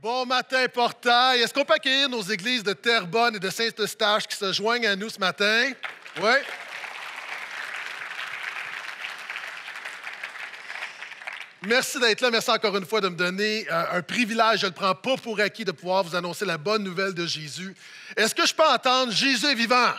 Bon matin, portail. Est-ce qu'on peut accueillir nos églises de Terrebonne et de Saint-Eustache qui se joignent à nous ce matin? Oui. Merci d'être là. Merci encore une fois de me donner euh, un privilège. Je ne le prends pas pour acquis de pouvoir vous annoncer la bonne nouvelle de Jésus. Est-ce que je peux entendre Jésus est vivant?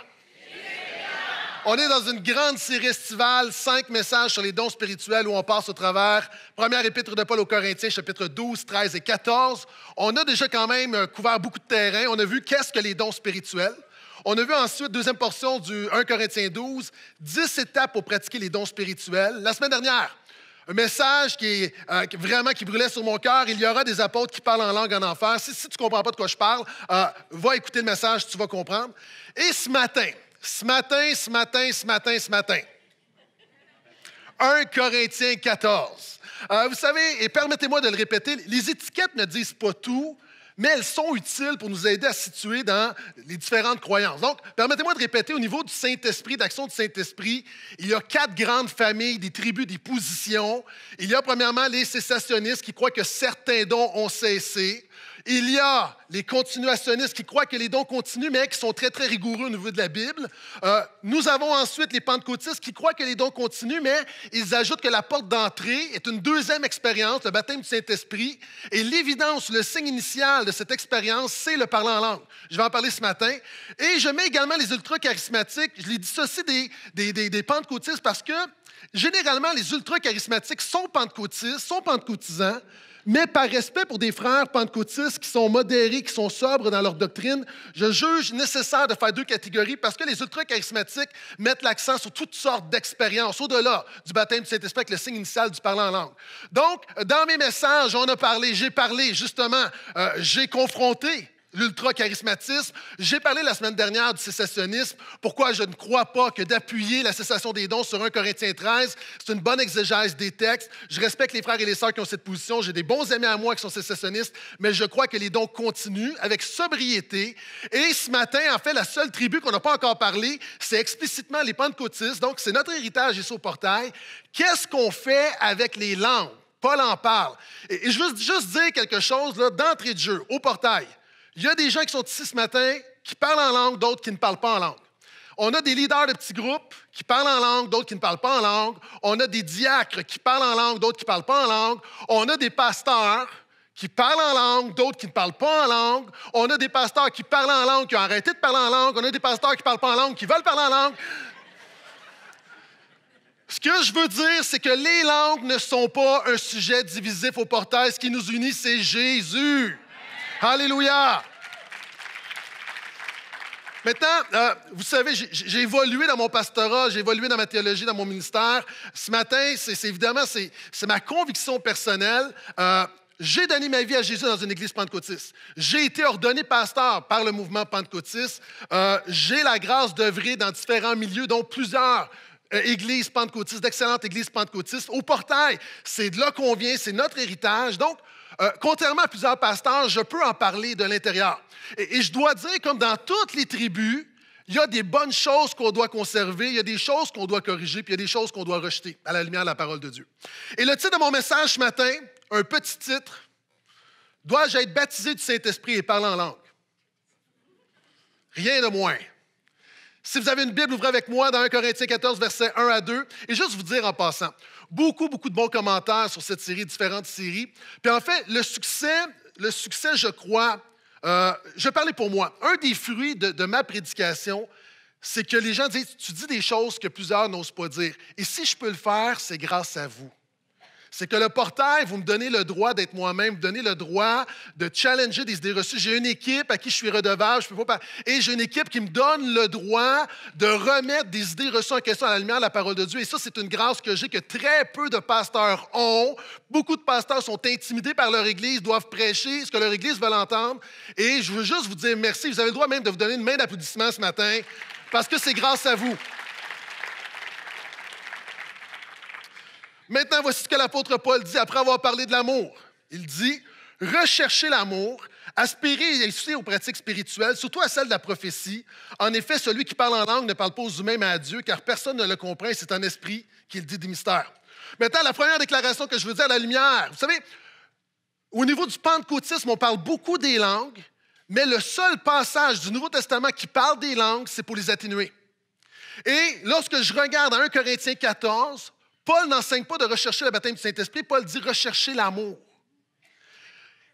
On est dans une grande série estivale, cinq messages sur les dons spirituels où on passe au travers. Première épître de Paul aux Corinthiens, chapitres 12, 13 et 14. On a déjà quand même euh, couvert beaucoup de terrain. On a vu qu'est-ce que les dons spirituels. On a vu ensuite, deuxième portion du 1 Corinthiens 12, dix étapes pour pratiquer les dons spirituels. La semaine dernière, un message euh, qui vraiment qui brûlait sur mon cœur. Il y aura des apôtres qui parlent en langue en enfer. Si, tu ne comprends pas de quoi je parle, euh, va écouter le message, tu vas comprendre. Et ce matin, ce matin, ce matin, ce matin, ce matin. 1 Corinthiens 14. Euh, vous savez, et permettez-moi de le répéter, les étiquettes ne disent pas tout, mais elles sont utiles pour nous aider à situer dans les différentes croyances. Donc, permettez-moi de répéter, au niveau du Saint-Esprit, d'action du Saint-Esprit, il y a quatre grandes familles, des tribus, des positions. Il y a premièrement les cessationnistes qui croient que certains dons ont cessé. Il y a les continuationnistes qui croient que les dons continuent, mais qui sont très, très rigoureux au niveau de la Bible. Euh, nous avons ensuite les pentecôtistes qui croient que les dons continuent, mais ils ajoutent que la porte d'entrée est une deuxième expérience, le baptême du Saint-Esprit. Et l'évidence, le signe initial de cette expérience, c'est le parlant en langue. Je vais en parler ce matin. Et je mets également les ultra-charismatiques. Je les dissocie des, des, des pentecôtistes parce que généralement, les ultra-charismatiques sont pentecôtistes, sont pentecôtisants. Mais par respect pour des frères pentecôtistes qui sont modérés, qui sont sobres dans leur doctrine, je juge nécessaire de faire deux catégories parce que les ultra-charismatiques mettent l'accent sur toutes sortes d'expériences au-delà du baptême du Saint-Esprit avec le signe initial du parlant en langue. Donc, dans mes messages, on a parlé, j'ai parlé justement, euh, j'ai confronté, l'ultra-charismatisme. J'ai parlé la semaine dernière du sécessionnisme. pourquoi je ne crois pas que d'appuyer la cessation des dons sur 1 Corinthiens 13, c'est une bonne exégèse des textes. Je respecte les frères et les sœurs qui ont cette position. J'ai des bons amis à moi qui sont sécessionnistes. mais je crois que les dons continuent avec sobriété. Et ce matin, en fait, la seule tribu qu'on n'a pas encore parlé, c'est explicitement les pentecôtistes. Donc, c'est notre héritage ici au portail. Qu'est-ce qu'on fait avec les langues? Paul en parle. Et, je veux juste dire quelque chose d'entrée de jeu, au portail. Il y a des gens qui sont ici ce matin qui parlent en langue, d'autres qui ne parlent pas en langue. On a des leaders de petits groupes qui parlent en langue, d'autres qui ne parlent pas en langue. On a des diacres qui parlent en langue, d'autres qui ne parlent pas en langue. On a des pasteurs qui parlent en langue, d'autres qui ne parlent pas en langue. On a des pasteurs qui parlent en langue, qui ont arrêté de parler en langue. On a des pasteurs qui parlent pas en langue, qui veulent parler en langue. Ce que je veux dire, c'est que les langues ne sont pas un sujet divisif au portail. Ce qui nous unit, c'est Jésus. Alléluia! Maintenant, euh, vous savez, j'ai évolué dans mon pastorat, j'ai évolué dans ma théologie, dans mon ministère. Ce matin, c'est évidemment, c'est ma conviction personnelle. Euh, j'ai donné ma vie à Jésus dans une église pentecôtiste. J'ai été ordonné pasteur par le mouvement pentecôtiste. Euh, j'ai la grâce d'œuvrer dans différents milieux, dont plusieurs églises pentecôtistes, d'excellentes églises pentecôtistes. Au portail, c'est de là qu'on vient, c'est notre héritage. Donc, euh, contrairement à plusieurs pasteurs, je peux en parler de l'intérieur. Et, et je dois dire, comme dans toutes les tribus, il y a des bonnes choses qu'on doit conserver, il y a des choses qu'on doit corriger, puis il y a des choses qu'on doit rejeter à la lumière de la parole de Dieu. Et le titre de mon message ce matin, un petit titre, Dois-je être baptisé du Saint-Esprit et parler en langue? Rien de moins. Si vous avez une Bible, ouvrez avec moi dans 1 Corinthiens 14, versets 1 à 2. Et juste vous dire en passant, beaucoup, beaucoup de bons commentaires sur cette série, différentes séries. Puis en fait, le succès, le succès, je crois, euh, je parlais pour moi. Un des fruits de, de ma prédication, c'est que les gens disent, tu dis des choses que plusieurs n'osent pas dire. Et si je peux le faire, c'est grâce à vous. C'est que le portail, vous me donnez le droit d'être moi-même, vous me donnez le droit de challenger des idées reçues. J'ai une équipe à qui je suis redevable, je peux pas... Et j'ai une équipe qui me donne le droit de remettre des idées reçues en question à la lumière de la parole de Dieu. Et ça, c'est une grâce que j'ai que très peu de pasteurs ont. Beaucoup de pasteurs sont intimidés par leur Église, doivent prêcher ce que leur Église veut entendre. Et je veux juste vous dire merci. Vous avez le droit même de vous donner une main d'applaudissement ce matin parce que c'est grâce à vous. Maintenant, voici ce que l'apôtre Paul dit après avoir parlé de l'amour. Il dit, recherchez l'amour, aspirez aussi aux pratiques spirituelles, surtout à celles de la prophétie. En effet, celui qui parle en langue ne parle pas aux humains, à Dieu, car personne ne le comprend, c'est un esprit qu'il dit des mystères. Maintenant, la première déclaration que je veux dire à la lumière, vous savez, au niveau du pentecôtisme, on parle beaucoup des langues, mais le seul passage du Nouveau Testament qui parle des langues, c'est pour les atténuer. Et lorsque je regarde 1 Corinthiens 14, Paul n'enseigne pas de rechercher le baptême du Saint-Esprit, Paul dit rechercher l'amour.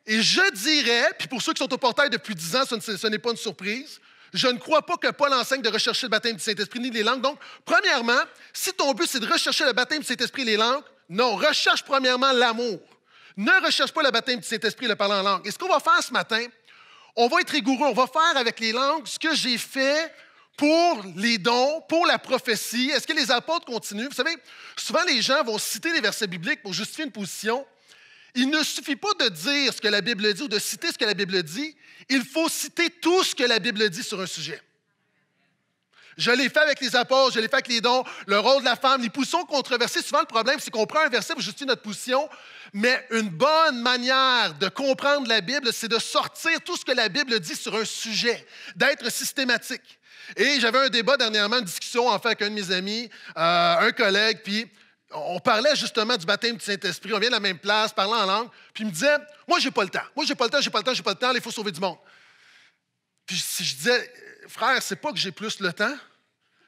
Et je dirais, puis pour ceux qui sont au portail depuis dix ans, ce n'est pas une surprise, je ne crois pas que Paul enseigne de rechercher le baptême du Saint-Esprit ni les langues. Donc, premièrement, si ton but c'est de rechercher le baptême du Saint-Esprit et les langues, non, recherche premièrement l'amour. Ne recherche pas le baptême du Saint-Esprit et le parlant en langue. Et ce qu'on va faire ce matin, on va être rigoureux, on va faire avec les langues ce que j'ai fait pour les dons, pour la prophétie? Est-ce que les apôtres continuent? Vous savez, souvent les gens vont citer les versets bibliques pour justifier une position. Il ne suffit pas de dire ce que la Bible dit ou de citer ce que la Bible dit. Il faut citer tout ce que la Bible dit sur un sujet. Je l'ai fait avec les apôtres, je l'ai fait avec les dons, le rôle de la femme, les positions controversées. Souvent, le problème, c'est qu'on prend un verset pour justifier notre position, mais une bonne manière de comprendre la Bible, c'est de sortir tout ce que la Bible dit sur un sujet, d'être systématique. Et j'avais un débat dernièrement, une discussion en fait avec un de mes amis, euh, un collègue, puis on parlait justement du baptême du Saint-Esprit, on vient de la même place, parlant en langue, puis il me disait Moi, j'ai pas le temps, moi, j'ai pas le temps, j'ai pas le temps, j'ai pas le temps, il faut sauver du monde. Puis si je disais Frère, c'est pas que j'ai plus le temps,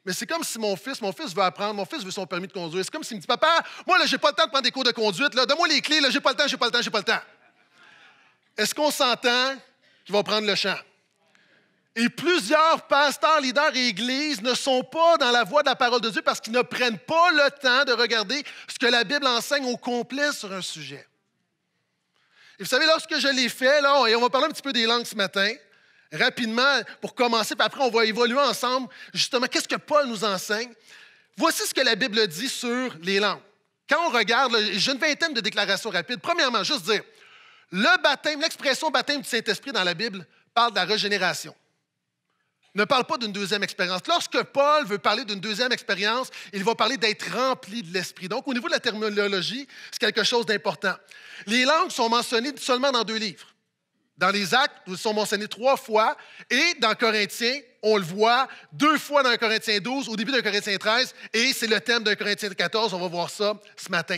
mais c'est comme si mon fils, mon fils veut apprendre, mon fils veut son permis de conduire. C'est comme s'il me dit Papa, moi, là, j'ai pas le temps de prendre des cours de conduite, donne-moi les clés, là, j'ai pas le temps, j'ai pas le temps, j'ai pas le temps. Est-ce qu'on s'entend qu'il va prendre le champ? Et plusieurs pasteurs, leaders et églises ne sont pas dans la voie de la parole de Dieu parce qu'ils ne prennent pas le temps de regarder ce que la Bible enseigne au complet sur un sujet. Et vous savez, lorsque je l'ai fait, là, et on va parler un petit peu des langues ce matin, rapidement, pour commencer, puis après on va évoluer ensemble, justement, qu'est-ce que Paul nous enseigne? Voici ce que la Bible dit sur les langues. Quand on regarde, j'ai une vingtaine de déclarations rapides. Premièrement, juste dire, le baptême, l'expression baptême du Saint-Esprit dans la Bible parle de la régénération ne parle pas d'une deuxième expérience. Lorsque Paul veut parler d'une deuxième expérience, il va parler d'être rempli de l'Esprit. Donc, au niveau de la terminologie, c'est quelque chose d'important. Les langues sont mentionnées seulement dans deux livres. Dans les Actes, elles sont mentionnées trois fois, et dans Corinthiens, on le voit deux fois dans Corinthiens 12, au début de Corinthiens 13, et c'est le thème de Corinthiens 14, on va voir ça ce matin.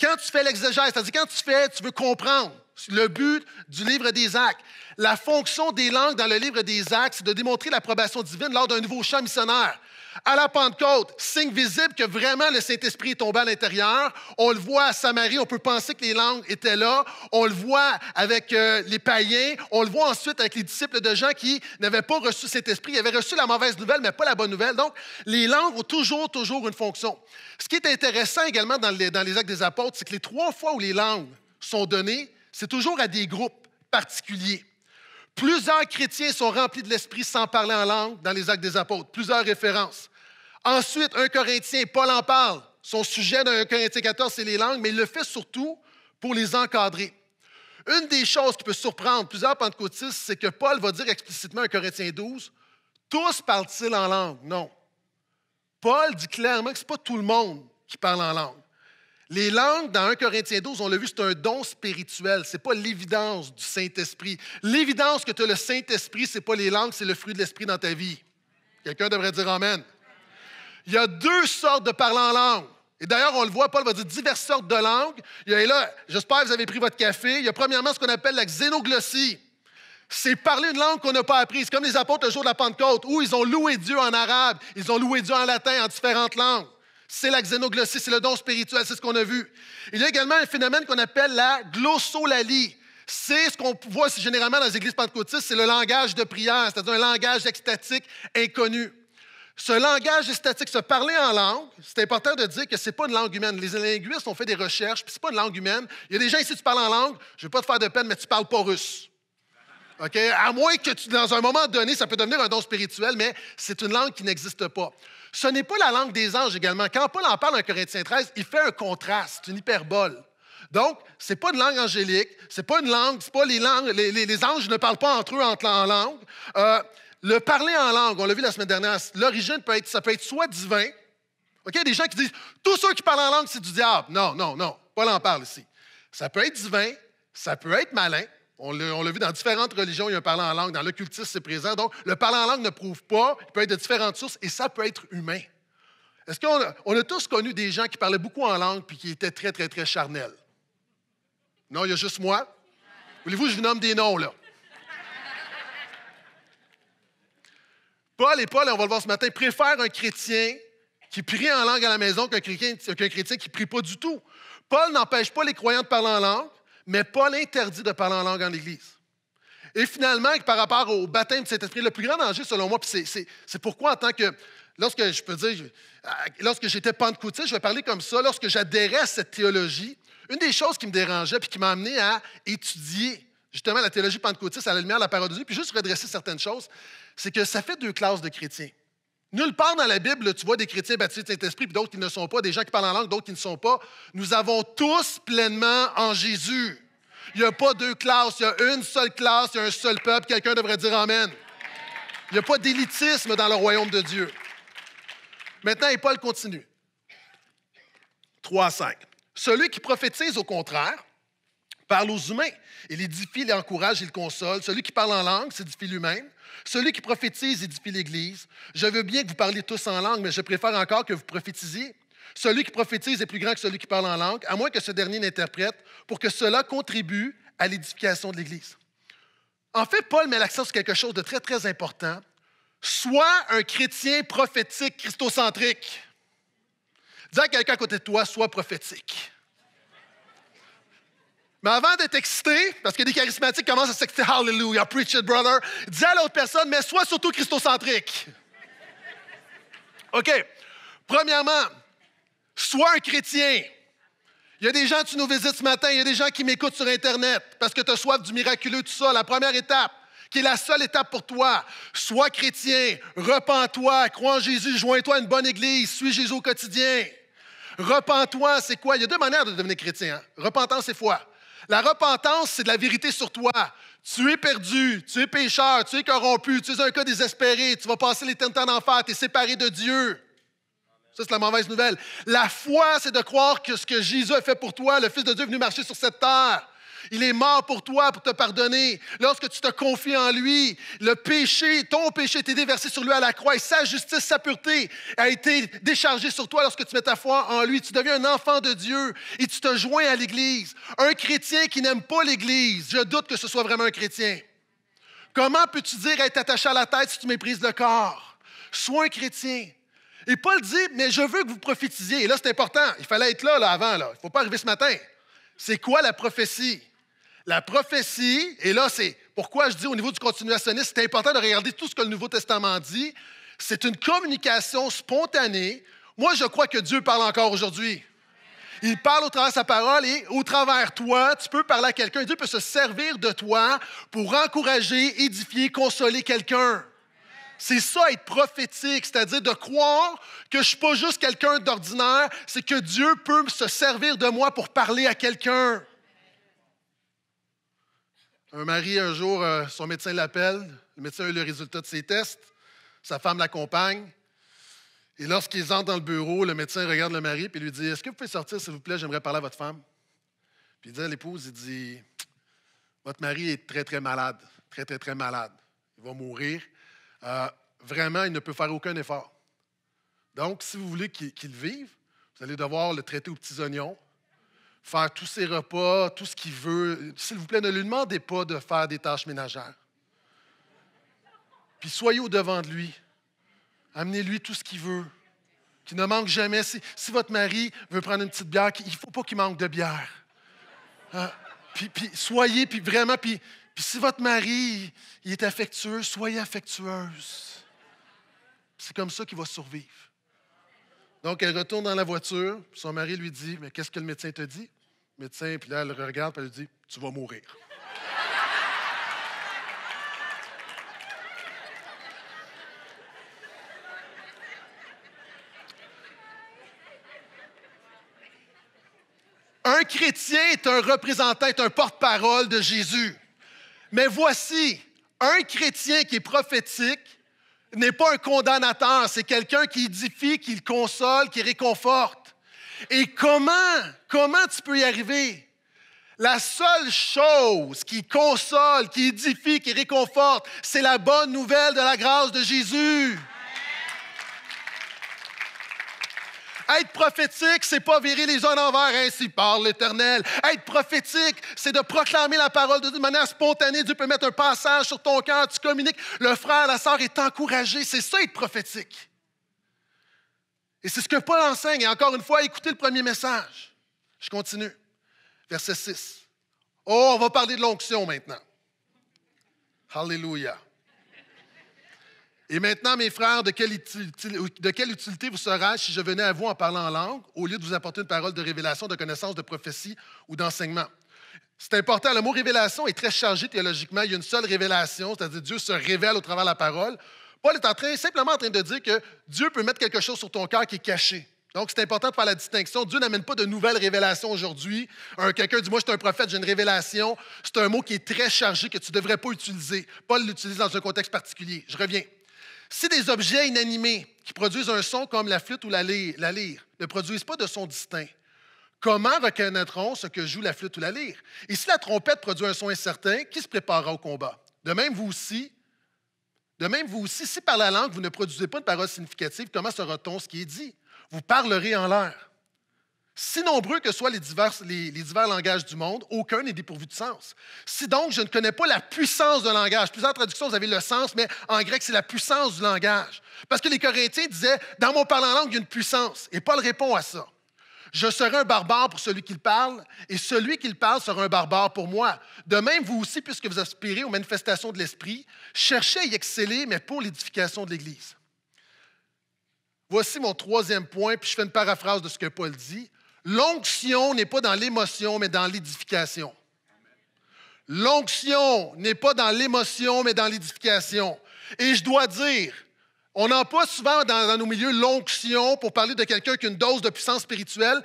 Quand tu fais l'exégèse, c'est-à-dire quand tu fais, tu veux comprendre le but du livre des actes. La fonction des langues dans le livre des actes, c'est de démontrer l'approbation divine lors d'un nouveau champ missionnaire. À la Pentecôte, signe visible que vraiment le Saint-Esprit est tombé à l'intérieur. On le voit à Samarie, on peut penser que les langues étaient là. On le voit avec euh, les païens. On le voit ensuite avec les disciples de Jean qui n'avaient pas reçu cet esprit. Ils avaient reçu la mauvaise nouvelle, mais pas la bonne nouvelle. Donc, les langues ont toujours, toujours une fonction. Ce qui est intéressant également dans les actes des apôtres, c'est que les trois fois où les langues sont données, c'est toujours à des groupes particuliers. Plusieurs chrétiens sont remplis de l'Esprit sans parler en langue dans les actes des apôtres. Plusieurs références. Ensuite, un Corinthien, Paul en parle. Son sujet d'un 1 14, c'est les langues, mais il le fait surtout pour les encadrer. Une des choses qui peut surprendre plusieurs pentecôtistes, c'est que Paul va dire explicitement à Corinthiens 12 Tous parlent-ils en langue Non. Paul dit clairement que ce n'est pas tout le monde qui parle en langue. Les langues, dans 1 Corinthiens 12, on l'a vu, c'est un don spirituel. Ce n'est pas l'évidence du Saint-Esprit. L'évidence que tu as le Saint-Esprit, ce n'est pas les langues, c'est le fruit de l'Esprit dans ta vie. Quelqu'un devrait dire Amen. Il y a deux sortes de parler en langue. Et d'ailleurs, on le voit, Paul va dire diverses sortes de langues. Il là, j'espère que vous avez pris votre café. Il y a premièrement ce qu'on appelle la xénoglossie. C'est parler une langue qu'on n'a pas apprise, comme les apôtres le jour de la Pentecôte, où ils ont loué Dieu en arabe, ils ont loué Dieu en latin, en différentes langues c'est la xénoglossie, c'est le don spirituel, c'est ce qu'on a vu. Il y a également un phénomène qu'on appelle la glossolalie. C'est ce qu'on voit généralement dans les églises pentecôtistes, c'est le langage de prière, c'est-à-dire un langage extatique inconnu. Ce langage extatique, se parler en langue, c'est important de dire que ce n'est pas une langue humaine. Les linguistes ont fait des recherches, puis ce n'est pas une langue humaine. Il y a des gens ici, tu parles en langue, je ne vais pas te faire de peine, mais tu ne parles pas russe. À moins que tu, dans un moment donné, ça peut devenir un don spirituel, mais c'est une langue qui n'existe pas. Ce n'est pas la langue des anges également. Quand Paul en parle en Corinthiens 13, il fait un contraste, une hyperbole. Donc, ce n'est pas une langue angélique, ce n'est pas une langue, pas les langues, les, anges ne parlent pas entre eux en, langue. Euh, le parler en langue, on l'a vu la semaine dernière, l'origine peut être, ça peut être soit divin. OK, des gens qui disent tous ceux qui parlent en langue, c'est du diable. Non, non, non, Paul en parle ici. Ça peut être divin, ça peut être malin, on l'a vu dans différentes religions, il y a un parlant en langue. Dans l'occultisme, c'est présent. Donc, le parlant en langue ne prouve pas. Il peut être de différentes sources et ça peut être humain. Est-ce qu'on a, tous connu des gens qui parlaient beaucoup en langue puis qui étaient très, très, très charnels? Non, il y a juste moi. Voulez-vous que je vous nomme des noms, là? Paul et Paul, on va le voir ce matin, préfèrent un chrétien qui prie en langue à la maison qu'un chrétien, qu'un chrétien qui ne prie pas du tout. Paul n'empêche pas les croyants de parler en langue, mais Paul interdit de parler en langue en Église. Et finalement, par rapport au baptême de Saint-Esprit, le plus grand danger, selon moi, c'est pourquoi en tant que, lorsque je peux dire, lorsque j'étais pentecôtiste, je vais parler comme ça, lorsque j'adhérais à cette théologie, une des choses qui me dérangeait puis qui m'a amené à étudier justement la théologie pentecôtiste à la lumière de la parole de Dieu, puis juste redresser certaines choses, c'est que ça fait deux classes de chrétiens. Nulle part dans la Bible, tu vois des chrétiens baptisés de Saint-Esprit, puis d'autres qui ne sont pas, des gens qui parlent en langue, d'autres qui ne sont pas. Nous avons tous pleinement en Jésus. Il n'y a pas deux classes, il y a une seule classe, il y a un seul peuple. Quelqu'un devrait dire Amen. Il n'y a pas d'élitisme dans le royaume de Dieu. Maintenant, et Paul continue. 3 5. Celui qui prophétise, au contraire, parle aux humains. Il édifie, il encourage, il console. Celui qui parle en langue s'édifie lui-même. Celui qui prophétise édifie l'Église. Je veux bien que vous parliez tous en langue, mais je préfère encore que vous prophétisiez. Celui qui prophétise est plus grand que celui qui parle en langue, à moins que ce dernier n'interprète, pour que cela contribue à l'édification de l'Église. En fait, Paul met l'accent sur quelque chose de très, très important. Sois un chrétien prophétique, christocentrique. Dis à quelqu'un à côté de toi, sois prophétique. Mais avant d'être excité, parce que des charismatiques commencent à s'exciter, Hallelujah, preach it, brother, dis à l'autre personne, mais sois surtout christocentrique. OK. Premièrement, sois un chrétien. Il y a des gens qui nous visites ce matin, il y a des gens qui m'écoutent sur Internet parce que tu as soif du miraculeux, tout ça. La première étape, qui est la seule étape pour toi, sois chrétien, repens-toi, crois en Jésus, joins-toi à une bonne église, suis Jésus au quotidien. repens toi c'est quoi? Il y a deux manières de devenir chrétien. Repentant, hein. Repentance et foi. La repentance, c'est de la vérité sur toi. Tu es perdu, tu es pécheur, tu es corrompu, tu es un cas désespéré, tu vas passer l'éternité en enfer, tu es séparé de Dieu. Ça, c'est la mauvaise nouvelle. La foi, c'est de croire que ce que Jésus a fait pour toi, le Fils de Dieu est venu marcher sur cette terre. Il est mort pour toi, pour te pardonner. Lorsque tu te confies en lui, le péché, ton péché a été déversé sur lui à la croix et sa justice, sa pureté a été déchargée sur toi lorsque tu mets ta foi en lui. Tu deviens un enfant de Dieu et tu te joins à l'Église. Un chrétien qui n'aime pas l'Église, je doute que ce soit vraiment un chrétien. Comment peux-tu dire être attaché à la tête si tu méprises le corps? Sois un chrétien. Et Paul dit, mais je veux que vous prophétisiez. Et là, c'est important. Il fallait être là, avant. Là. Il ne faut pas arriver ce matin. C'est quoi la prophétie? La prophétie, et là, c'est pourquoi je dis au niveau du continuationnisme, c'est important de regarder tout ce que le Nouveau Testament dit. C'est une communication spontanée. Moi, je crois que Dieu parle encore aujourd'hui. Il parle au travers de sa parole et au travers de toi, tu peux parler à quelqu'un. Dieu peut se servir de toi pour encourager, édifier, consoler quelqu'un. C'est ça être prophétique, c'est-à-dire de croire que je ne suis pas juste quelqu'un d'ordinaire, c'est que Dieu peut se servir de moi pour parler à quelqu'un. Un mari, un jour, euh, son médecin l'appelle. Le médecin a eu le résultat de ses tests. Sa femme l'accompagne. Et lorsqu'ils entrent dans le bureau, le médecin regarde le mari et lui dit Est-ce que vous pouvez sortir, s'il vous plaît J'aimerais parler à votre femme. Puis il dit à l'épouse Il dit Votre mari est très, très malade. Très, très, très malade. Il va mourir. Euh, vraiment, il ne peut faire aucun effort. Donc, si vous voulez qu'il vive, vous allez devoir le traiter aux petits oignons, faire tous ses repas, tout ce qu'il veut. S'il vous plaît, ne lui demandez pas de faire des tâches ménagères. Puis soyez au devant de lui. Amenez-lui tout ce qu'il veut. Qu'il ne manque jamais. Si, votre mari veut prendre une petite bière, il ne faut pas qu'il manque de bière. Hein? Puis, soyez, puis vraiment, puis, si votre mari est affectueux, soyez affectueuse. C'est comme ça qu'il va survivre. Donc, elle retourne dans la voiture. Son mari lui dit Mais qu'est-ce que le médecin te dit Le médecin, puis là, elle le regarde, puis elle lui dit Tu vas mourir. un chrétien est un représentant, est un porte-parole de Jésus. Mais voici, un chrétien qui est prophétique n'est pas un condamnateur, c'est quelqu'un qui édifie, qui le console, qui réconforte. Et comment, comment tu peux y arriver? La seule chose qui console, qui édifie, qui réconforte, c'est la bonne nouvelle de la grâce de Jésus. Être prophétique, c'est pas virer les uns envers, ainsi parle l'Éternel. Être prophétique, c'est de proclamer la parole de Dieu de manière spontanée. Dieu peut mettre un passage sur ton cœur, tu communiques. Le frère, la sœur est encouragé. C'est ça, être prophétique. Et c'est ce que Paul enseigne. Et encore une fois, écoutez le premier message. Je continue. Verset 6. Oh, on va parler de l'onction maintenant. Alléluia. Et maintenant, mes frères, de quelle, utilité vous serais-je si je venais à vous en parlant en langue, au lieu de vous apporter une parole de révélation, de connaissance, de prophétie ou d'enseignement? C'est important. Le mot révélation est très chargé théologiquement. Il y a une seule révélation, c'est-à-dire Dieu se révèle au travers de la parole. Paul est en simplement en train de dire que Dieu peut mettre quelque chose sur ton cœur qui est caché. Donc, c'est important de faire la distinction. Dieu n'amène pas de nouvelles révélations aujourd'hui. Quelqu'un dit, moi, je suis un prophète, j'ai une révélation. C'est un mot qui est très chargé, que tu ne devrais pas utiliser. Paul l'utilise dans un contexte particulier. Je reviens. Si des objets inanimés qui produisent un son comme la flûte ou la lyre, ne produisent pas de son distinct, comment reconnaîtront ce que joue la flûte ou la lyre? Et si la trompette produit un son incertain, qui se préparera au combat? De même, vous aussi, de même, vous aussi, si par la langue vous ne produisez pas de paroles significatives, comment sera t on ce qui est dit? Vous parlerez en l'air. Si nombreux que soient les divers, langages du monde, aucun n'est dépourvu de sens. Si donc je ne connais pas la puissance d'un langage, plusieurs traductions, vous avez le sens, mais en grec, c'est la puissance du langage. Parce que les Corinthiens disaient, dans mon parlant langue, il y a une puissance. Et Paul répond à ça. Je serai un barbare pour celui qui parle, et celui qui parle sera un barbare pour moi. De même, vous aussi, puisque vous aspirez aux manifestations de l'Esprit, cherchez à y exceller, mais pour l'édification de l'Église. Voici mon troisième point, puis je fais une paraphrase de ce que Paul dit. L'onction n'est pas dans l'émotion, mais dans l'édification. L'onction n'est pas dans l'émotion, mais dans l'édification. Et je dois dire, on n'a pas souvent dans, nos milieux l'onction pour parler de quelqu'un qui a une dose de puissance spirituelle.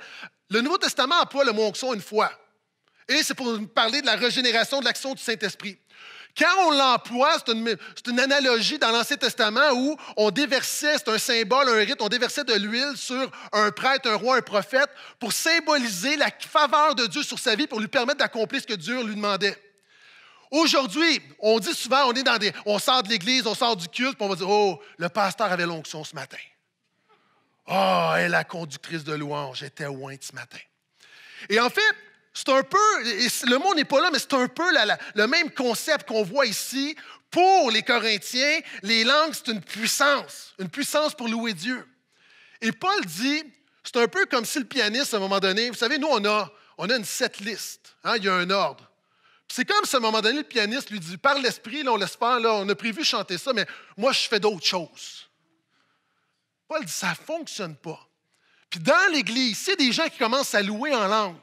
Le Nouveau Testament emploie le mot onction une fois. Et c'est pour parler de la régénération de l'action du Saint-Esprit. Quand on l'emploie, c'est une, analogie dans l'Ancien Testament où on déversait, c'est un symbole, un rite, on déversait de l'huile sur un prêtre, un roi, un prophète pour symboliser la faveur de Dieu sur sa vie, pour lui permettre d'accomplir ce que Dieu lui demandait. Aujourd'hui, on dit souvent, on, est dans des, on sort de l'église, on sort du culte, puis on va dire Oh, le pasteur avait l'onction ce matin. oh, ah, et la conductrice de louange était loin ce matin. Et en fait, c'est un peu, le mot n'est pas là, mais c'est un peu le même concept qu'on voit ici. Pour les Corinthiens, les langues, c'est une puissance, une puissance pour louer Dieu. Et Paul dit, c'est un peu comme si le pianiste, à un moment donné, vous savez, nous, on a, on a une set list, hein, il y a un ordre. C'est comme si à un moment donné, le pianiste lui dit, par l'esprit, là, on laisse faire, là, on a prévu chanter ça, mais moi, je fais d'autres choses. Paul dit, ça ne fonctionne pas. Puis dans l'Église, c'est des gens qui commencent à louer en langue.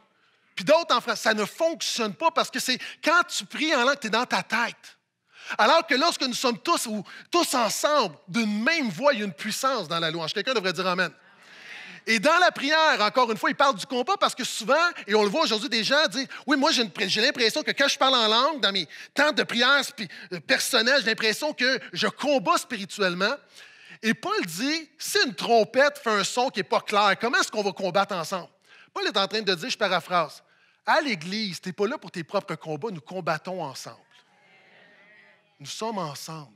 Puis d'autres en France, ça ne fonctionne pas parce que c'est quand tu pries en langue, tu es dans ta tête. Alors que lorsque nous sommes tous ou tous ensemble, d'une même voix, il y a une puissance dans la louange. Quelqu'un devrait dire Amen. Et dans la prière, encore une fois, il parle du combat parce que souvent, et on le voit aujourd'hui, des gens disent Oui, moi, j'ai l'impression que quand je parle en langue, dans mes temps de prière euh, personnelle, j'ai l'impression que je combats spirituellement. Et Paul dit Si une trompette fait un son qui n'est pas clair, comment est-ce qu'on va combattre ensemble Paul est en train de dire, je paraphrase, à l'Église, tu n'es pas là pour tes propres combats, nous combattons ensemble. Nous sommes ensemble.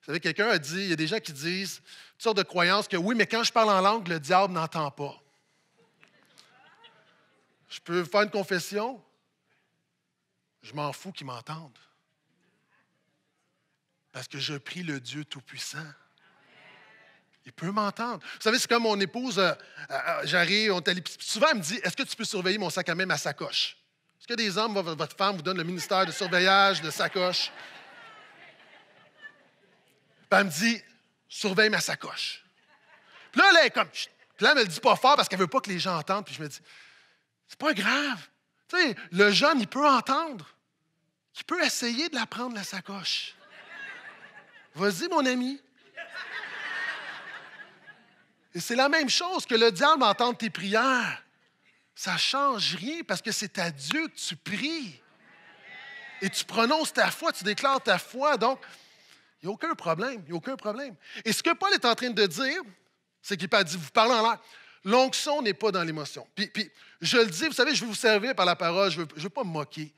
Vous savez, quelqu'un a dit, il y a des gens qui disent, toutes de croyance que oui, mais quand je parle en langue, le diable n'entend pas. Je peux faire une confession? Je m'en fous qu'ils m'entendent. Parce que je prie le Dieu Tout-Puissant. Il peut m'entendre. Vous savez, c'est comme mon épouse, euh, euh, euh, j'arrive, on Souvent, elle me dit Est-ce que tu peux surveiller mon sac à main, ma sacoche Est-ce que des hommes, votre femme, vous donne le ministère de surveillage de sacoche Puis elle me dit Surveille ma sacoche. Puis là, elle est comme. Puis là, elle me dit pas fort parce qu'elle veut pas que les gens entendent. Puis je me dis C'est pas grave. Tu sais, le jeune, il peut entendre. Il peut essayer de la prendre, la sacoche. Vas-y, mon ami, et c'est la même chose que le diable entend tes prières. Ça ne change rien parce que c'est à Dieu que tu pries. Et tu prononces ta foi, tu déclares ta foi. Donc, il n'y a aucun problème. Il a aucun problème. Et ce que Paul est en train de dire, c'est qu'il dit, vous parlez en l'air. L'onction n'est pas dans l'émotion. Puis, je le dis, vous savez, je veux vous servir par la parole, je ne veux, pas me moquer.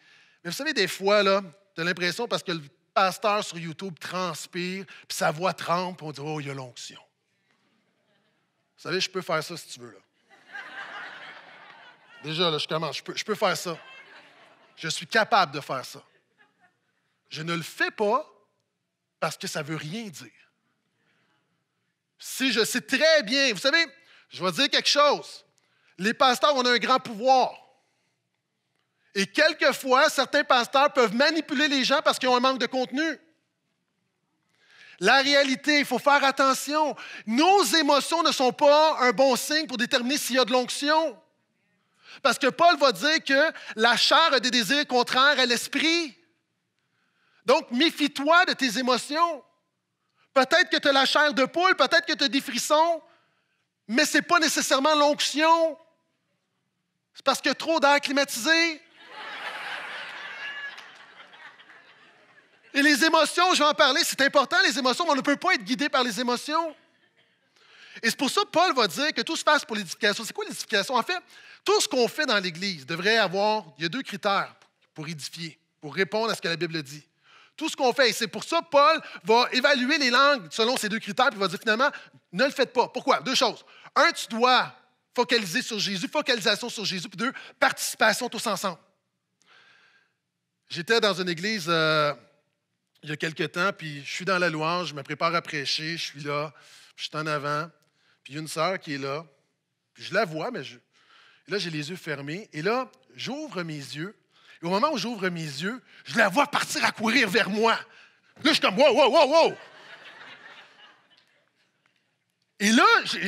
Mais vous savez, des fois, là, tu as l'impression parce que le pasteur sur YouTube transpire, puis sa voix trempe, on dit, oh, il y a l'onction. Vous savez, je peux faire ça si tu veux. Là. Déjà, là, je commence. Je peux, faire ça. Je suis capable de faire ça. Je ne le fais pas parce que ça ne veut rien dire. Si je sais très bien, vous savez, je vais dire quelque chose. Les pasteurs, ont un grand pouvoir. Et quelquefois, certains pasteurs peuvent manipuler les gens parce qu'ils ont un manque de contenu la réalité, il faut faire attention. Nos émotions ne sont pas un bon signe pour déterminer s'il y a de l'onction. Parce que Paul va dire que la chair a des désirs contraires à l'esprit. Donc, méfie-toi de tes émotions. Peut-être que tu as la chair de poule, peut-être que tu as des frissons, mais ce n'est pas nécessairement l'onction. C'est parce que trop d'air climatisé, Et les émotions, je vais en parler, c'est important, les émotions, mais on ne peut pas être guidé par les émotions. Et c'est pour ça que Paul va dire que tout se passe pour l'édification. C'est quoi l'édification? En fait, tout ce qu'on fait dans l'Église devrait avoir, il y a deux critères pour édifier, pour répondre à ce que la Bible dit. Tout ce qu'on fait, et c'est pour ça que Paul va évaluer les langues selon ces deux critères, puis va dire finalement, ne le faites pas. Pourquoi? Deux choses. Un, tu dois focaliser sur Jésus, focalisation sur Jésus, puis deux, participation tous ensemble. J'étais dans une église... Euh, il y a quelques temps, puis je suis dans la louange, je me prépare à prêcher, je suis là, puis je suis en avant, puis il y a une sœur qui est là, puis je la vois, mais je, là, j'ai les yeux fermés, et là, j'ouvre mes yeux, et au moment où j'ouvre mes yeux, je la vois partir à courir vers moi. Là, je suis comme, wow, wow, wow, wow! Et là,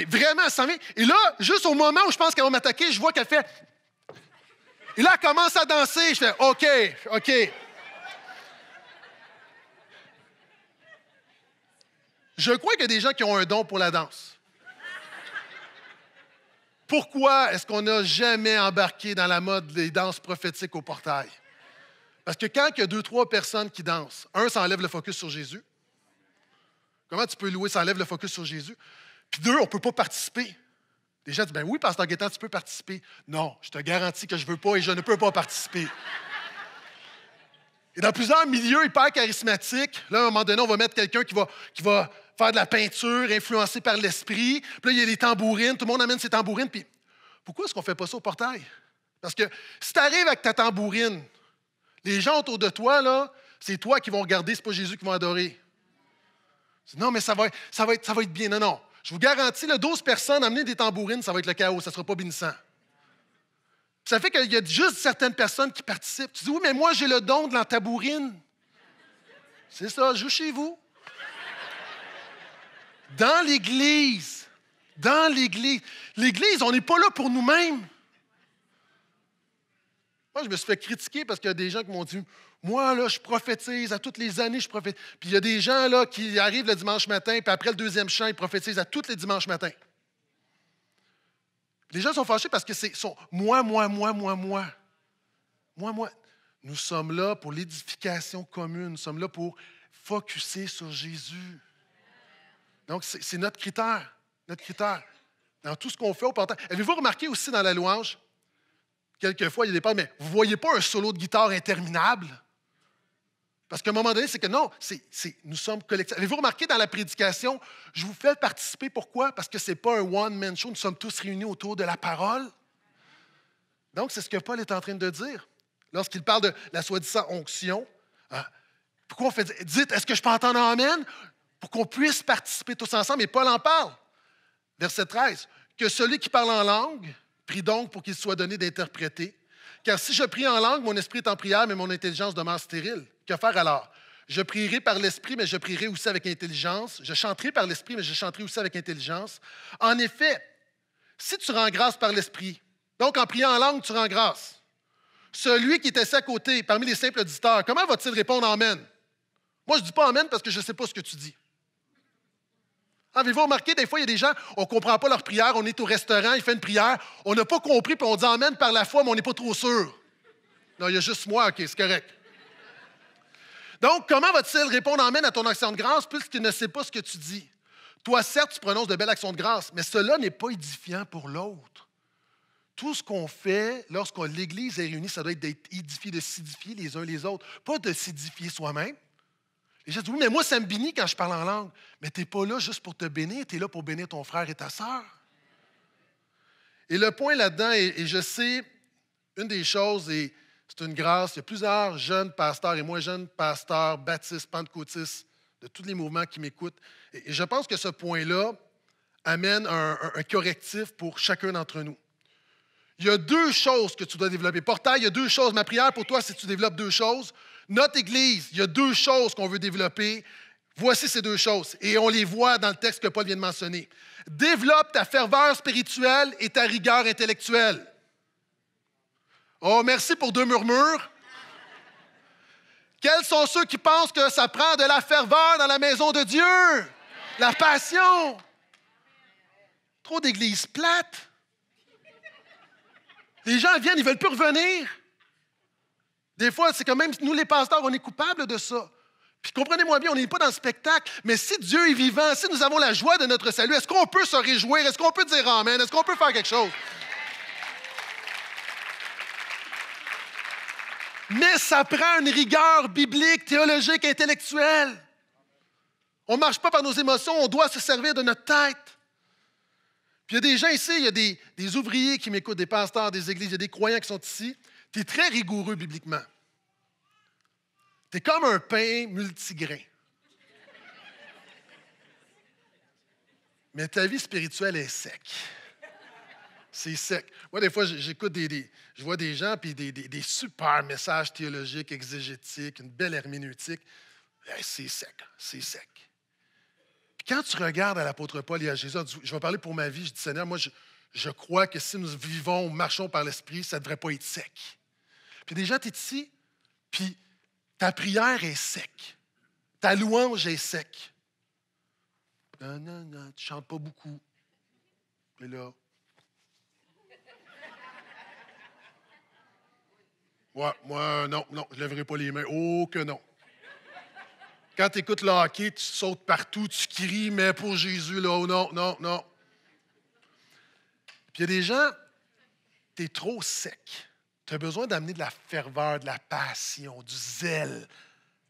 vraiment, ça vient. Et là, juste au moment où je pense qu'elle va m'attaquer, je vois qu'elle fait. Et là, elle commence à danser. Je fais OK, OK. Je crois qu'il y a des gens qui ont un don pour la danse. Pourquoi est-ce qu'on n'a jamais embarqué dans la mode des danses prophétiques au portail? Parce que quand il y a deux, trois personnes qui dansent, un, ça le focus sur Jésus. Comment tu peux louer, ça enlève le focus sur Jésus? Puis deux, on ne peut pas participer. Déjà, gens disent, ben oui, Pasteur temps, tu peux participer. Non, je te garantis que je ne veux pas et je ne peux pas participer. Et dans plusieurs milieux hyper charismatiques, là, à un moment donné, on va mettre quelqu'un qui va, qui va faire de la peinture, influencé par l'esprit. Puis là, il y a les tambourines, tout le monde amène ses tambourines. Puis pourquoi est-ce qu'on ne fait pas ça au portail? Parce que si tu arrives avec ta tambourine, les gens autour de toi, là, c'est toi qui vont regarder, c'est pas Jésus qui vont adorer. Non, mais ça va, ça, va être, bien. Non, non. Je vous garantis, là, 12 personnes amener des tambourines, ça va être le chaos, ça ne sera pas bénissant. ça fait qu'il y a juste certaines personnes qui participent. Tu dis, oui, mais moi, j'ai le don de la tambourine. C'est ça, joue chez vous. Dans l'Église. Dans l'Église. L'Église, on n'est pas là pour nous-mêmes. Moi, je me suis fait critiquer parce qu'il y a des gens qui m'ont dit Moi, là, je prophétise à toutes les années, je prophétise. Puis il y a des gens là, qui arrivent le dimanche matin, puis après le deuxième chant, ils prophétisent à tous les dimanches matins. Les gens sont fâchés parce que c'est sont moi, moi, moi, moi, moi. Moi, moi. Nous sommes là pour l'édification commune. Nous sommes là pour focusser sur Jésus. Donc, c'est notre critère, notre critère. Dans tout ce qu'on fait au pantalon. Avez-vous remarqué aussi dans la louange, quelquefois, il y a des paroles, mais vous ne voyez pas un solo de guitare interminable? Parce qu'à un moment donné, c'est que non, c'est nous sommes collectifs. Avez-vous remarqué dans la prédication, je vous fais participer, pourquoi? Parce que ce n'est pas un one-man show, nous sommes tous réunis autour de la parole. Donc, c'est ce que Paul est en train de dire. Lorsqu'il parle de la soi-disant onction, hein, pourquoi on fait, dites, est-ce que je peux entendre Amen? pour qu'on puisse participer tous ensemble. Et Paul en parle. Verset 13. Que celui qui parle en langue prie donc pour qu'il soit donné d'interpréter. Car si je prie en langue, mon esprit est en prière, mais mon intelligence demeure stérile. Que faire alors? Je prierai par l'esprit, mais je prierai aussi avec intelligence. Je chanterai par l'esprit, mais je chanterai aussi avec intelligence. En effet, si tu rends grâce par l'esprit, donc en priant en langue, tu rends grâce. Celui qui est assis à côté, parmi les simples auditeurs, comment va-t-il répondre Amen? Moi, je ne dis pas Amen parce que je ne sais pas ce que tu dis. Avez-vous remarqué, des fois, il y a des gens, on ne comprend pas leur prière, on est au restaurant, il fait une prière, on n'a pas compris, puis on dit Amen par la foi, mais on n'est pas trop sûr. Non, il y a juste moi, OK, c'est correct. Donc, comment va-t-il répondre Amen à ton action de grâce puisqu'il ne sait pas ce que tu dis? Toi, certes, tu prononces de belles actions de grâce, mais cela n'est pas édifiant pour l'autre. Tout ce qu'on fait lorsqu'on l'Église est réunie, ça doit être d'être édifié, de sidifier les uns les autres, pas de s'édifier soi-même. Et je dis, oui, mais moi, ça me bénit quand je parle en langue. Mais tu n'es pas là juste pour te bénir, tu es là pour bénir ton frère et ta sœur. Et le point là-dedans, et, je sais, une des choses, et c'est une grâce, il y a plusieurs jeunes pasteurs et moins jeunes pasteurs, baptistes, pentecôtistes, de tous les mouvements qui m'écoutent. Et, je pense que ce point-là amène un, un correctif pour chacun d'entre nous. Il y a deux choses que tu dois développer. Portail, il y a deux choses. Ma prière pour toi, c'est que tu développes deux choses. Notre Église, il y a deux choses qu'on veut développer. Voici ces deux choses, et on les voit dans le texte que Paul vient de mentionner. Développe ta ferveur spirituelle et ta rigueur intellectuelle. Oh, merci pour deux murmures. Quels sont ceux qui pensent que ça prend de la ferveur dans la maison de Dieu? La passion. Trop d'églises plates. Les gens viennent, ils veulent plus revenir. Des fois, c'est quand même, nous les pasteurs, on est coupables de ça. Puis comprenez-moi bien, on n'est pas dans le spectacle, mais si Dieu est vivant, si nous avons la joie de notre salut, est-ce qu'on peut se réjouir? Est-ce qu'on peut dire Amen? Est-ce qu'on peut faire quelque chose? Mais ça prend une rigueur biblique, théologique, intellectuelle. On ne marche pas par nos émotions, on doit se servir de notre tête. Puis il y a des gens ici, il y a des, des ouvriers qui m'écoutent, des pasteurs, des églises, il y a des croyants qui sont ici. Tu es très rigoureux bibliquement. Tu es comme un pain multigrain. Mais ta vie spirituelle est sec. C'est sec. Moi, des fois, j'écoute des, Je vois des gens, puis des, des, super messages théologiques, exégétiques, une belle herméneutique. C'est sec, hein. c'est sec. quand tu regardes à l'apôtre Paul et à Jésus, je vais parler pour ma vie, je dis Seigneur, moi, je, je crois que si nous vivons, marchons par l'Esprit, ça ne devrait pas être sec. Puis déjà, tu es ici, puis ta prière est sec. Ta louange est sec. Non, non, non, tu ne chantes pas beaucoup. Mais là. Ouais, moi, non, non, je ne lèverai pas les mains. Oh que non. Quand tu écoutes le hockey, tu sautes partout, tu cries, mais pour Jésus, là, oh non, non, non. Puis il y a des gens, tu es trop sec. Tu as besoin d'amener de la ferveur, de la passion, du zèle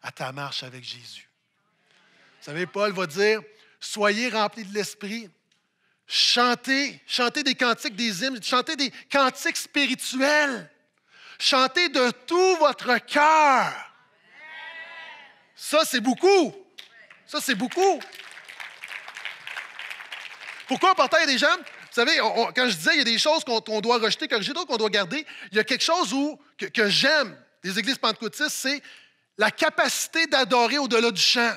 à ta marche avec Jésus. Vous savez, Paul va dire, soyez remplis de l'Esprit, chantez, chantez des cantiques, des hymnes, chantez des cantiques spirituels, chantez de tout votre cœur. Ça, c'est beaucoup. Ça, c'est beaucoup. Pourquoi on partage des gens? Vous savez, quand je disais, il y a des choses qu'on doit rejeter, quand j'ai d'autres qu'on doit garder, il y a quelque chose que, j'aime des églises pentecôtistes, c'est la capacité d'adorer au-delà du chant.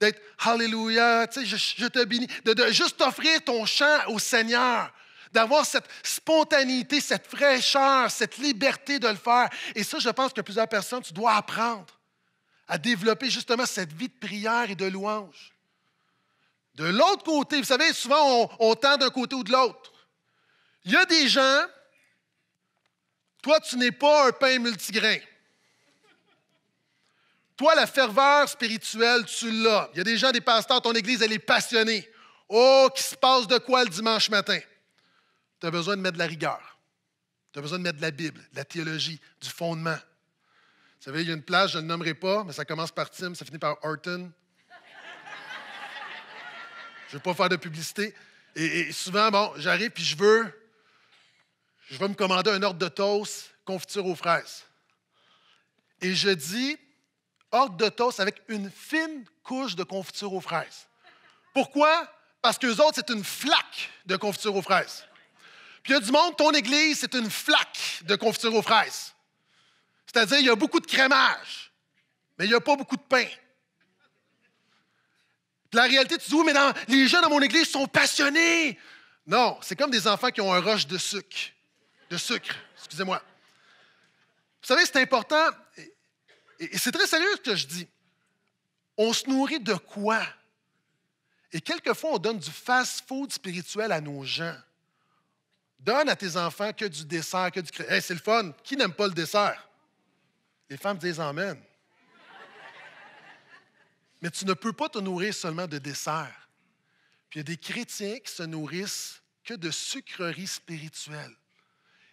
D'être Hallelujah, je, te bénis. de juste offrir ton chant au Seigneur. D'avoir cette spontanéité, cette fraîcheur, cette liberté de le faire. Et ça, je pense que plusieurs personnes, tu dois apprendre à développer justement cette vie de prière et de louange. De l'autre côté, vous savez, souvent on, tend d'un côté ou de l'autre. Il y a des gens, toi tu n'es pas un pain multigrain. Toi, la ferveur spirituelle, tu l'as. Il y a des gens, des pasteurs, ton église, elle est passionnée. Oh, qui se passe de quoi le dimanche matin? Tu as besoin de mettre de la rigueur. Tu as besoin de mettre de la Bible, de la théologie, du fondement. Vous savez, il y a une place, je ne nommerai pas, mais ça commence par Tim, ça finit par Horton. Je ne veux pas faire de publicité. Et, souvent, bon, j'arrive puis je veux, je veux me commander un ordre de toasts confiture aux fraises. Et je dis ordre de toasts avec une fine couche de confiture aux fraises. Pourquoi? Parce que les autres, c'est une flaque de confiture aux fraises. Puis il y a du monde, ton église, c'est une flaque de confiture aux fraises. C'est-à-dire, il y a beaucoup de crémage, mais il n'y a pas beaucoup de pain. La réalité, tu dis, oui, mais les gens dans mon église sont passionnés. Non, c'est comme des enfants qui ont un roche de sucre. De sucre, excusez-moi. Vous savez, c'est important, et, c'est très sérieux ce que je dis. On se nourrit de quoi? Et quelquefois, on donne du fast-food spirituel à nos gens. Donne à tes enfants que du dessert, que du... Hey, c'est le fun. Qui n'aime pas le dessert? Les femmes disent Amen. Mais tu ne peux pas te nourrir seulement de desserts. Puis il y a des chrétiens qui se nourrissent que de sucreries spirituelles.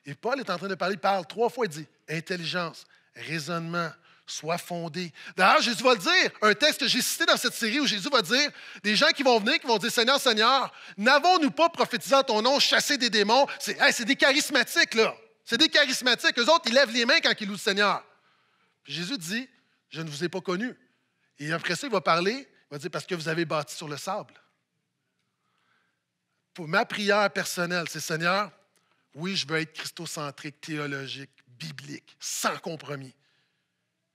Et Paul est en train de parler, il parle trois fois, il dit intelligence, raisonnement, soit fondé. D'ailleurs, Jésus va le dire, un texte que j'ai cité dans cette série où Jésus va dire des gens qui vont venir, qui vont dire Seigneur, Seigneur, n'avons-nous pas prophétisé en ton nom, chassé des démons C'est des charismatiques, là. C'est des charismatiques. Eux autres, ils lèvent les mains quand ils louent le Seigneur. Jésus dit Je ne vous ai pas connus. Et après ça, il va parler, il va dire, parce que vous avez bâti sur le sable. Pour ma prière personnelle, c'est Seigneur, oui, je veux être christocentrique, théologique, biblique, sans compromis.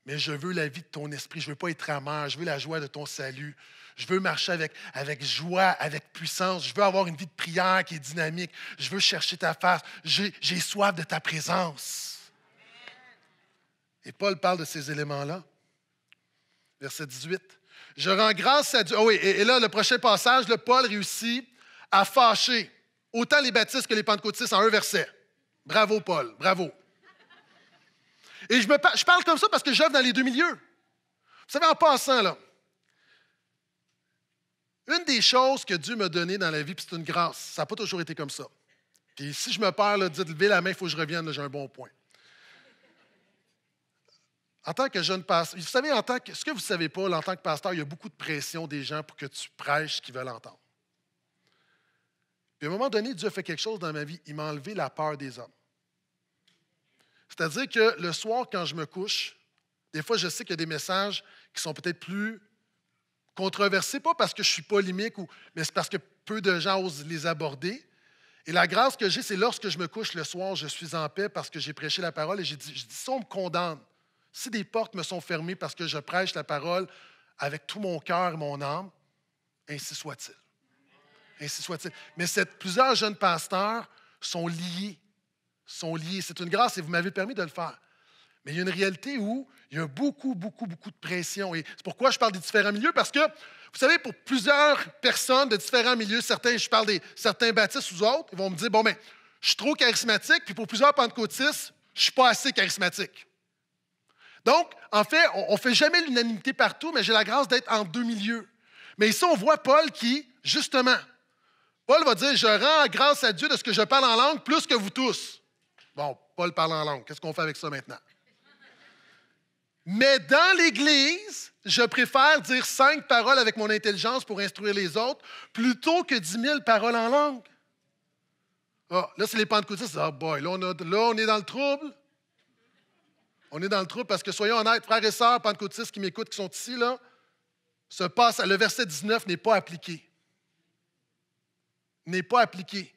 Mais je veux la vie de ton esprit, je ne veux pas être amer, je veux la joie de ton salut. Je veux marcher avec, avec joie, avec puissance. Je veux avoir une vie de prière qui est dynamique. Je veux chercher ta face. J'ai soif de ta présence. Et Paul parle de ces éléments-là verset 18. Je rends grâce à Dieu. Ah oui, et, là, le prochain passage, le Paul réussit à fâcher autant les baptistes que les pentecôtistes en un verset. Bravo, Paul, bravo. Et je, me, parle comme ça parce que j'œuvre dans les deux milieux. Vous savez, en passant, là, une des choses que Dieu m'a données dans la vie, c'est une grâce, ça n'a pas toujours été comme ça. Puis si je me perds, là, dites, levez la main, il faut que je revienne, j'ai un bon point. En tant que jeune pasteur, vous savez, en tant que, ce que vous ne savez pas, en tant que pasteur, il y a beaucoup de pression des gens pour que tu prêches ce qu'ils veulent entendre. Puis à un moment donné, Dieu a fait quelque chose dans ma vie. Il m'a enlevé la peur des hommes. C'est-à-dire que le soir, quand je me couche, des fois, je sais qu'il y a des messages qui sont peut-être plus controversés, pas parce que je suis polémique, ou, mais c'est parce que peu de gens osent les aborder. Et la grâce que j'ai, c'est lorsque je me couche le soir, je suis en paix parce que j'ai prêché la parole et j'ai dit, je dis, ça, on me condamne. Si des portes me sont fermées parce que je prêche la parole avec tout mon cœur et mon âme, ainsi soit-il. Ainsi soit-il. Mais cette, plusieurs jeunes pasteurs sont liés. Sont liés. C'est une grâce et vous m'avez permis de le faire. Mais il y a une réalité où il y a beaucoup, beaucoup, beaucoup de pression. Et c'est pourquoi je parle des différents milieux, parce que, vous savez, pour plusieurs personnes de différents milieux, certains, je parle des certains baptistes ou autres, ils vont me dire, bon, ben, je suis trop charismatique, puis pour plusieurs pentecôtistes, je ne suis pas assez charismatique. Donc, en fait, on ne fait jamais l'unanimité partout, mais j'ai la grâce d'être en deux milieux. Mais ici, on voit Paul qui, justement, Paul va dire, je rends grâce à Dieu de ce que je parle en langue plus que vous tous. Bon, Paul parle en langue. Qu'est-ce qu'on fait avec ça maintenant? Mais dans l'Église, je préfère dire cinq paroles avec mon intelligence pour instruire les autres plutôt que dix mille paroles en langue. Ah, là, c'est les pentecôtistes. Ah, boy, là là, on est dans le trouble. On est dans le trou parce que, soyons honnêtes, frères et sœurs pentecôtistes qui m'écoutent, qui sont ici, là, se passe, le verset 19 n'est pas appliqué. N'est pas appliqué.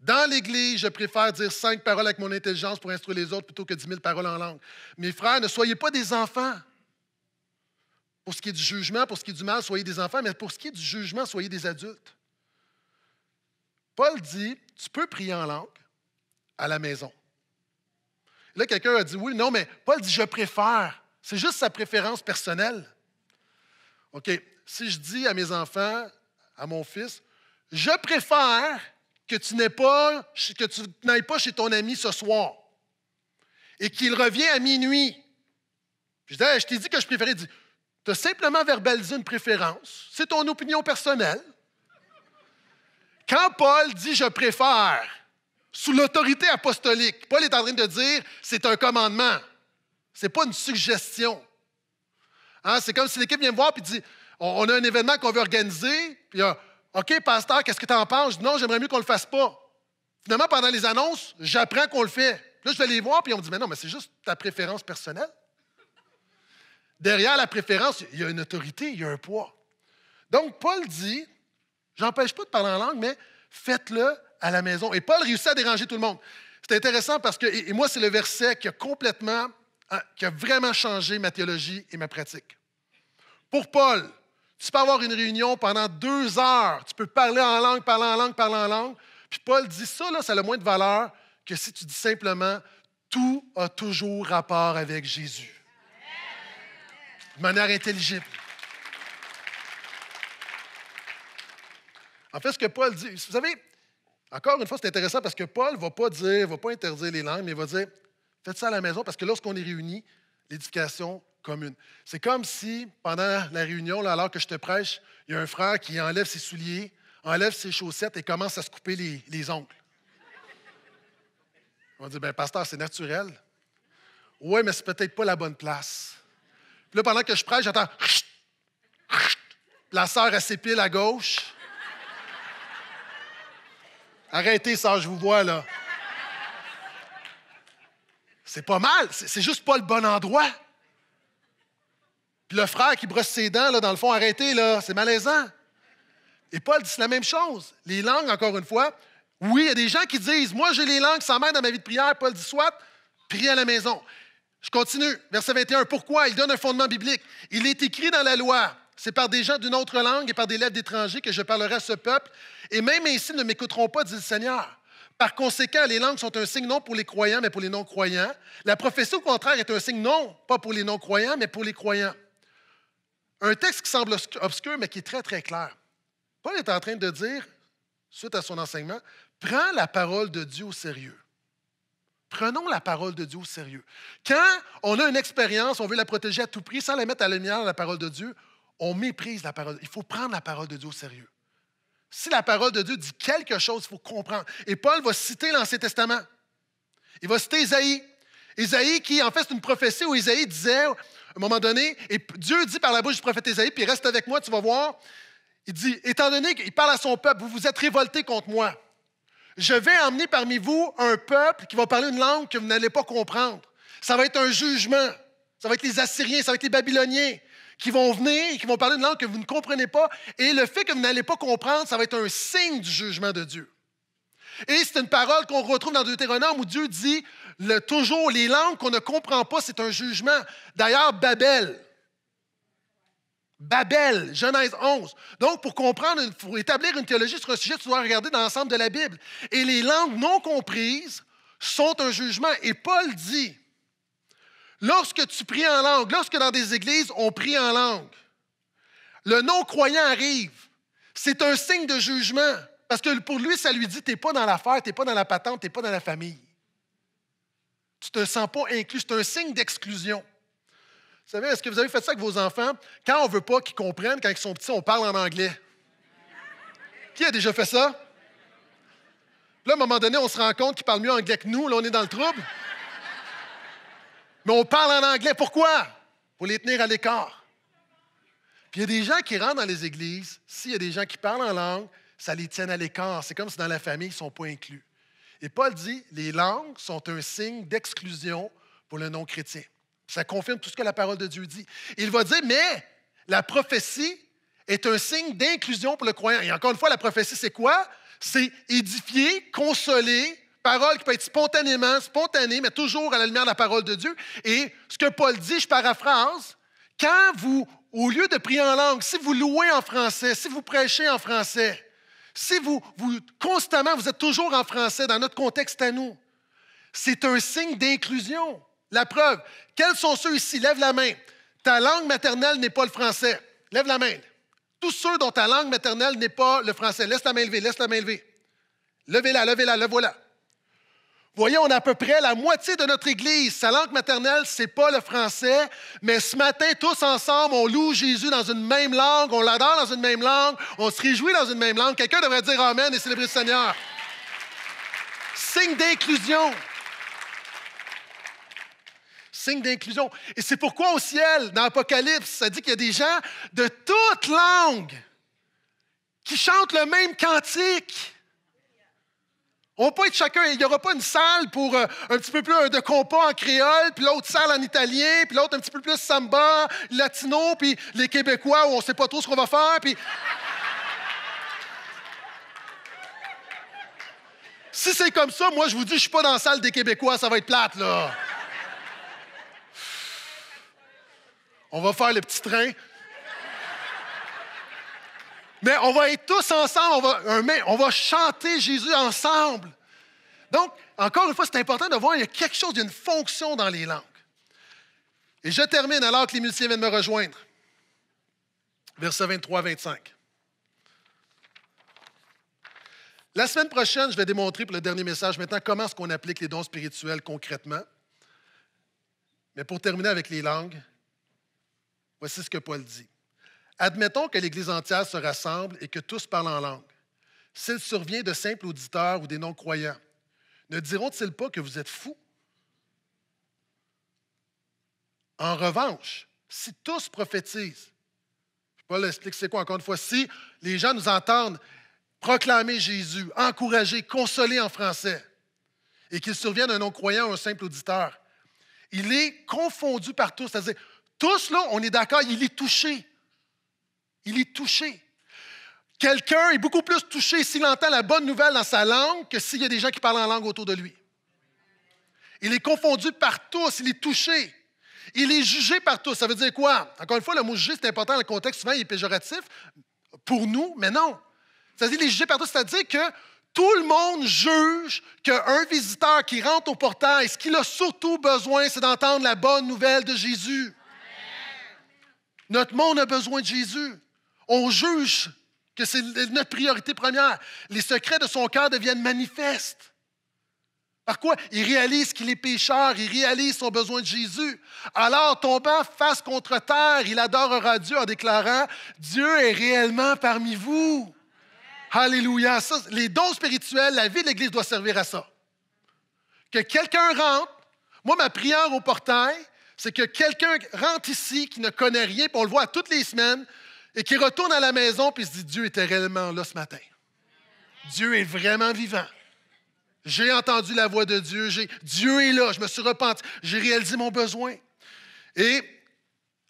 Dans l'Église, je préfère dire cinq paroles avec mon intelligence pour instruire les autres plutôt que dix mille paroles en langue. Mes frères, ne soyez pas des enfants. Pour ce qui est du jugement, pour ce qui est du mal, soyez des enfants, mais pour ce qui est du jugement, soyez des adultes. Paul dit, tu peux prier en langue à la maison. Là, quelqu'un a dit oui, non, mais Paul dit je préfère. C'est juste sa préférence personnelle. OK, si je dis à mes enfants, à mon fils, je préfère que tu n'aies pas, que tu n'ailles pas chez ton ami ce soir et qu'il revient à minuit. je dis, je t'ai dit que je préférais. Tu as simplement verbalisé une préférence. C'est ton opinion personnelle. Quand Paul dit je préfère, sous l'autorité apostolique. Paul est en train de dire, c'est un commandement. C'est pas une suggestion. Hein, c'est comme si l'équipe vient me voir et dit, on, a un événement qu'on veut organiser. Puis, euh, OK, pasteur, qu'est-ce que tu en penses? Non, j'aimerais mieux qu'on le fasse pas. Finalement, pendant les annonces, j'apprends qu'on le fait. là, je vais les voir, puis on me dit, mais non, mais c'est juste ta préférence personnelle. Derrière la préférence, il y a une autorité, il y a un poids. Donc, Paul dit, j'empêche pas de parler en langue, mais faites-le à la maison. Et Paul réussit à déranger tout le monde. C'est intéressant parce que, et moi, c'est le verset qui a complètement, hein, qui a vraiment changé ma théologie et ma pratique. Pour Paul, tu peux avoir une réunion pendant deux heures, tu peux parler en langue, parler en langue, parler en langue. Puis Paul dit ça, là, ça a moins de valeur que si tu dis simplement tout a toujours rapport avec Jésus. De manière intelligible. En fait, ce que Paul dit, vous savez, encore une fois, c'est intéressant parce que Paul ne va pas dire, va pas interdire les langues, mais il va dire faites ça à la maison parce que lorsqu'on est réunis, l'éducation commune. C'est comme si pendant la réunion, alors que je te prêche, il y a un frère qui enlève ses souliers, enlève ses chaussettes et commence à se couper les, ongles. On va dire, ben pasteur, c'est naturel. Oui, mais c'est peut-être pas la bonne place. Puis là, pendant que je prêche, j'entends. La sœur, ses piles à gauche. Arrêtez ça, je vous vois là. C'est pas mal, c'est juste pas le bon endroit. Puis le frère qui brosse ses dents, là, dans le fond, arrêtez, là, c'est malaisant. Et Paul dit la même chose. Les langues, encore une fois, oui, il y a des gens qui disent Moi, j'ai les langues, ça m'aide dans ma vie de prière. Paul dit Soit, prie à la maison. Je continue, verset 21. Pourquoi Il donne un fondement biblique. Il est écrit dans la loi c'est par des gens d'une autre langue et par des lettres d'étrangers que je parlerai à ce peuple, et même ainsi ne m'écouteront pas, dit le Seigneur. Par conséquent, les langues sont un signe non pour les croyants, mais pour les non-croyants. La prophétie, au contraire, est un signe non, pas pour les non-croyants, mais pour les croyants. Un texte qui semble obscur, mais qui est très, très clair. Paul est en train de dire, suite à son enseignement, prends la parole de Dieu au sérieux. Prenons la parole de Dieu au sérieux. Quand on a une expérience, on veut la protéger à tout prix sans la mettre à la lumière la parole de Dieu, on méprise la parole. Il faut prendre la parole de Dieu au sérieux. Si la parole de Dieu dit quelque chose, il faut comprendre. Et Paul va citer l'Ancien Testament. Il va citer Isaïe. Isaïe qui, en fait, c'est une prophétie où Isaïe disait, à un moment donné, et Dieu dit par la bouche du prophète Isaïe, puis reste avec moi, tu vas voir. Il dit, étant donné qu'il parle à son peuple, vous vous êtes révoltés contre moi. Je vais emmener parmi vous un peuple qui va parler une langue que vous n'allez pas comprendre. Ça va être un jugement. Ça va être les Assyriens, ça va être les Babyloniens, qui vont venir et qui vont parler une langue que vous ne comprenez pas. Et le fait que vous n'allez pas comprendre, ça va être un signe du jugement de Dieu. Et c'est une parole qu'on retrouve dans Deutéronome où Dieu dit le, toujours les langues qu'on ne comprend pas, c'est un jugement. D'ailleurs, Babel. Babel, Genèse 11. Donc, pour comprendre, pour établir une théologie sur un sujet, tu dois regarder dans l'ensemble de la Bible. Et les langues non comprises sont un jugement. Et Paul dit Lorsque tu pries en langue, lorsque dans des églises, on prie en langue, le non-croyant arrive. C'est un signe de jugement. Parce que pour lui, ça lui dit, tu pas dans l'affaire, tu n'es pas dans la patente, tu pas dans la famille. Tu ne te sens pas inclus. C'est un signe d'exclusion. Vous savez, est-ce que vous avez fait ça avec vos enfants? Quand on ne veut pas qu'ils comprennent, quand ils sont petits, on parle en anglais. Qui a déjà fait ça? Là, à un moment donné, on se rend compte qu'ils parlent mieux anglais que nous. Là, on est dans le trouble. Mais on parle en anglais. Pourquoi? Pour les tenir à l'écart. Puis il y a des gens qui rentrent dans les églises, s'il y a des gens qui parlent en langue, ça les tient à l'écart. C'est comme si dans la famille, ils ne sont pas inclus. Et Paul dit, les langues sont un signe d'exclusion pour le non-chrétien. Ça confirme tout ce que la parole de Dieu dit. Il va dire, mais la prophétie est un signe d'inclusion pour le croyant. Et encore une fois, la prophétie, c'est quoi? C'est édifier, consoler, parole qui peut être spontanément, spontanée, mais toujours à la lumière de la parole de Dieu. Et ce que Paul dit, je paraphrase, quand vous, au lieu de prier en langue, si vous louez en français, si vous prêchez en français, si vous, constamment, vous êtes toujours en français dans notre contexte à nous, c'est un signe d'inclusion. La preuve, quels sont ceux ici? Lève la main. Ta langue maternelle n'est pas le français. Lève la main. Tous ceux dont ta langue maternelle n'est pas le français. Laisse la main levée, laisse la main levée. Levez-la, levez-la, le la Voyez, on a à peu près la moitié de notre Église. Sa langue maternelle, c'est pas le français, mais ce matin, tous ensemble, on loue Jésus dans une même langue, on l'adore dans une même langue, on se réjouit dans une même langue. Quelqu'un devrait dire Amen et célébrer le Seigneur. Signe d'inclusion. Signe d'inclusion. Et c'est pourquoi au ciel, dans l'Apocalypse, ça dit qu'il y a des gens de toutes langues qui chantent le même cantique. On peut être chacun, il n'y aura pas une salle pour euh, un petit peu plus de compas en créole, puis l'autre salle en italien, puis l'autre un petit peu plus samba, latino, puis les Québécois où on sait pas trop ce qu'on va faire, puis... si c'est comme ça, moi, je vous dis, je suis pas dans la salle des Québécois, ça va être plate, là. On va faire le petit train mais on va être tous ensemble, on va, on va chanter Jésus ensemble. Donc, encore une fois, c'est important de voir, il y a quelque chose, d'une une fonction dans les langues. Et je termine alors que les musiciens viennent me rejoindre. Verset 23-25. La semaine prochaine, je vais démontrer pour le dernier message maintenant comment est-ce qu'on applique les dons spirituels concrètement. Mais pour terminer avec les langues, voici ce que Paul dit. Admettons que l'Église entière se rassemble et que tous parlent en langue. S'il survient de simples auditeurs ou des non-croyants, ne diront-ils pas que vous êtes fous? En revanche, si tous prophétisent, je ne pas l'expliquer c'est quoi encore une fois, si les gens nous entendent proclamer Jésus, encourager, consoler en français, et qu'il survienne un non-croyant ou un simple auditeur, il est confondu par tous, c'est-à-dire tous là, on est d'accord, il est touché, il est touché. Quelqu'un est beaucoup plus touché s'il entend la bonne nouvelle dans sa langue que s'il y a des gens qui parlent en langue autour de lui. Il est confondu par tous, il est touché. Il est jugé par tous. Ça veut dire quoi? Encore une fois, le mot jugé, c'est important le contexte, souvent il est péjoratif pour nous, mais non. Ça veut dire qu'il est jugé par tous, c'est-à-dire que tout le monde juge qu'un visiteur qui rentre au portail, ce qu'il a surtout besoin, c'est d'entendre la bonne nouvelle de Jésus. Notre monde a besoin de Jésus. On juge que c'est notre priorité première. Les secrets de son cœur deviennent manifestes. Par quoi? Il réalise qu'il est pécheur, il réalise son besoin de Jésus. Alors, tombant face contre terre, il adorera Dieu en déclarant Dieu est réellement parmi vous. Alléluia. les dons spirituels, la vie de l'Église doit servir à ça. Que quelqu'un rentre. Moi, ma prière au portail, c'est que quelqu'un rentre ici qui ne connaît rien, puis on le voit toutes les semaines, et qui retourne à la maison puis se dit Dieu était réellement là ce matin. Dieu est vraiment vivant. J'ai entendu la voix de Dieu. Dieu est là. Je me suis repenti. J'ai réalisé mon besoin. Et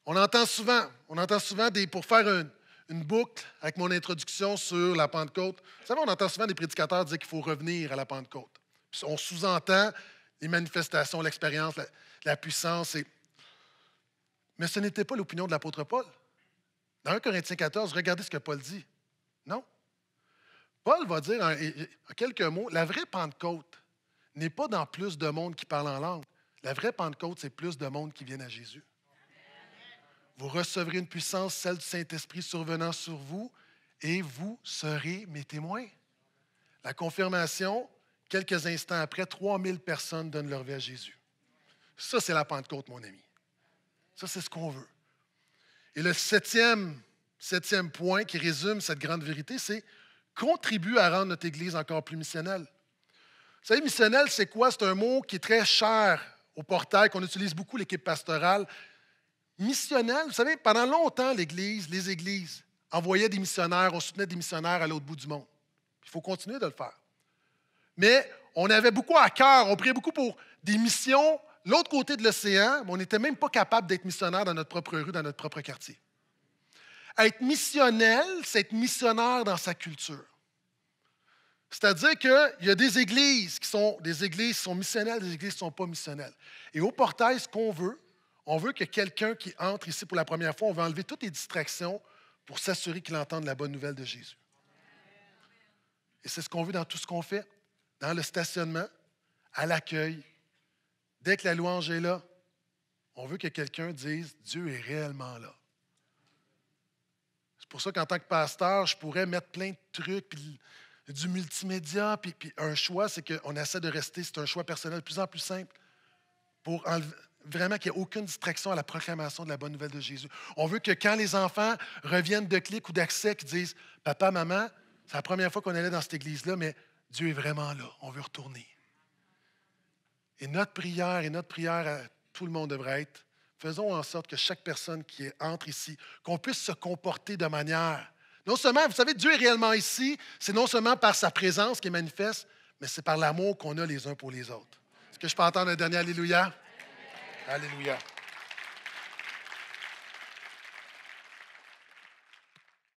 on entend souvent, on entend souvent des, pour faire une, boucle avec mon introduction sur la Pentecôte. Vous savez, on entend souvent des prédicateurs dire qu'il faut revenir à la Pentecôte. on sous-entend les manifestations, l'expérience, la, puissance. Mais ce n'était pas l'opinion de l'apôtre Paul. Dans 1 Corinthiens 14, regardez ce que Paul dit. Non. Paul va dire en, quelques mots, la vraie Pentecôte n'est pas dans plus de monde qui parle en langue. La vraie Pentecôte, c'est plus de monde qui viennent à Jésus. Vous recevrez une puissance, celle du Saint-Esprit survenant sur vous, et vous serez mes témoins. La confirmation, quelques instants après, 3000 personnes donnent leur vie à Jésus. Ça, c'est la Pentecôte, mon ami. Ça, c'est ce qu'on veut. Et le septième, point qui résume cette grande vérité, c'est contribuer à rendre notre Église encore plus missionnelle. Vous savez, missionnelle, c'est quoi? C'est un mot qui est très cher au portail, qu'on utilise beaucoup, l'équipe pastorale. Missionnelle, vous savez, pendant longtemps, l'Église, les Églises envoyaient des missionnaires, on soutenait des missionnaires à l'autre bout du monde. Il faut continuer de le faire. Mais on avait beaucoup à cœur, on priait beaucoup pour des missions l'autre côté de l'océan, on n'était même pas capable d'être missionnaire dans notre propre rue, dans notre propre quartier. Être missionnel, c'est être missionnaire dans sa culture. C'est-à-dire qu'il y a des églises qui sont des églises sont missionnelles, des églises qui ne sont pas missionnelles. Et au portail, ce qu'on veut, on veut que quelqu'un qui entre ici pour la première fois, on va enlever toutes les distractions pour s'assurer qu'il entende la bonne nouvelle de Jésus. Et c'est ce qu'on veut dans tout ce qu'on fait, dans le stationnement, à l'accueil, Dès que la louange est là, on veut que quelqu'un dise Dieu est réellement là. C'est pour ça qu'en tant que pasteur, je pourrais mettre plein de trucs, du multimédia, puis, un choix, c'est qu'on essaie de rester, c'est un choix personnel de plus en plus simple pour vraiment qu'il n'y ait aucune distraction à la proclamation de la bonne nouvelle de Jésus. On veut que quand les enfants reviennent de clic ou d'accès, qu'ils disent Papa, maman, c'est la première fois qu'on est allait dans cette église-là, mais Dieu est vraiment là, on veut retourner. Et notre prière, et notre prière à tout le monde devrait être, faisons en sorte que chaque personne qui entre ici, qu'on puisse se comporter de manière. Non seulement, vous savez, Dieu est réellement ici, c'est non seulement par sa présence qui est manifeste, mais c'est par l'amour qu'on a les uns pour les autres. Est-ce que je peux entendre un dernier Alléluia? Alléluia.